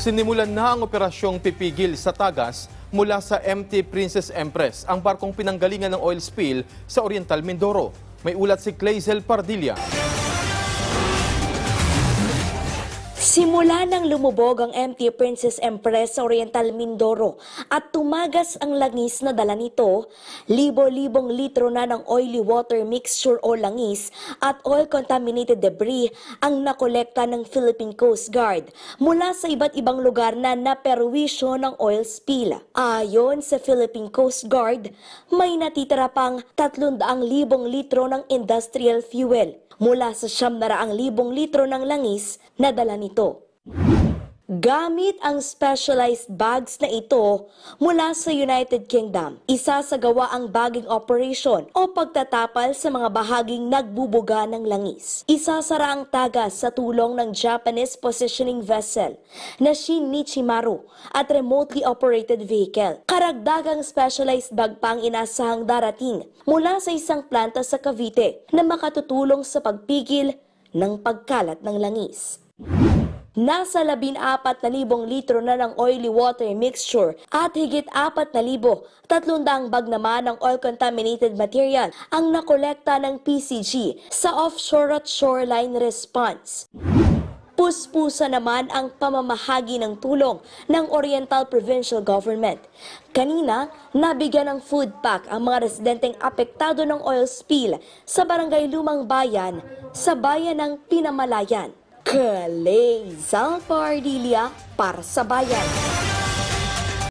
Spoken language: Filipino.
Sinimulan na ang operasyong pipigil sa Tagas mula sa MT Princess Empress, ang barkong pinanggalingan ng oil spill sa Oriental Mindoro. May ulat si Clazel Pardilla. Simula nang lumubog ang MT Princess Empress sa Oriental Mindoro at tumagas ang langis na dala nito, libo-libong litro na ng oily water mixture o langis at oil-contaminated debris ang nakolekta ng Philippine Coast Guard mula sa iba't ibang lugar na naperwisyo ng oil spill. Ayon sa Philippine Coast Guard, may natitira pang 300,000 litro ng industrial fuel mula sa 700,000 litro ng langis na dala nito. Gamit ang specialized bags na ito mula sa United Kingdom, isasagawa ang bagging operation o pagtatapal sa mga bahaging nagbubuga ng langis. Isasara ang tagas sa tulong ng Japanese positioning vessel na Shin Nichimaru at remotely operated vehicle. Karagdagang specialized bag pang inasahang darating mula sa isang planta sa Cavite na makatutulong sa pagpigil ng pagkalat ng langis. Nasa 14,000 litro na ng oily water mixture at higit 4,300 bag naman ng oil-contaminated material ang nakolekta ng PCG sa offshore at shoreline response. Puspusa naman ang pamamahagi ng tulong ng Oriental Provincial Government. Kanina, nabigyan ng food pack ang mga residenteng apektado ng oil spill sa barangay Lumang Bayan sa bayan ng Pinamalayan. Kalay Zalbar Dilia para sa bayan.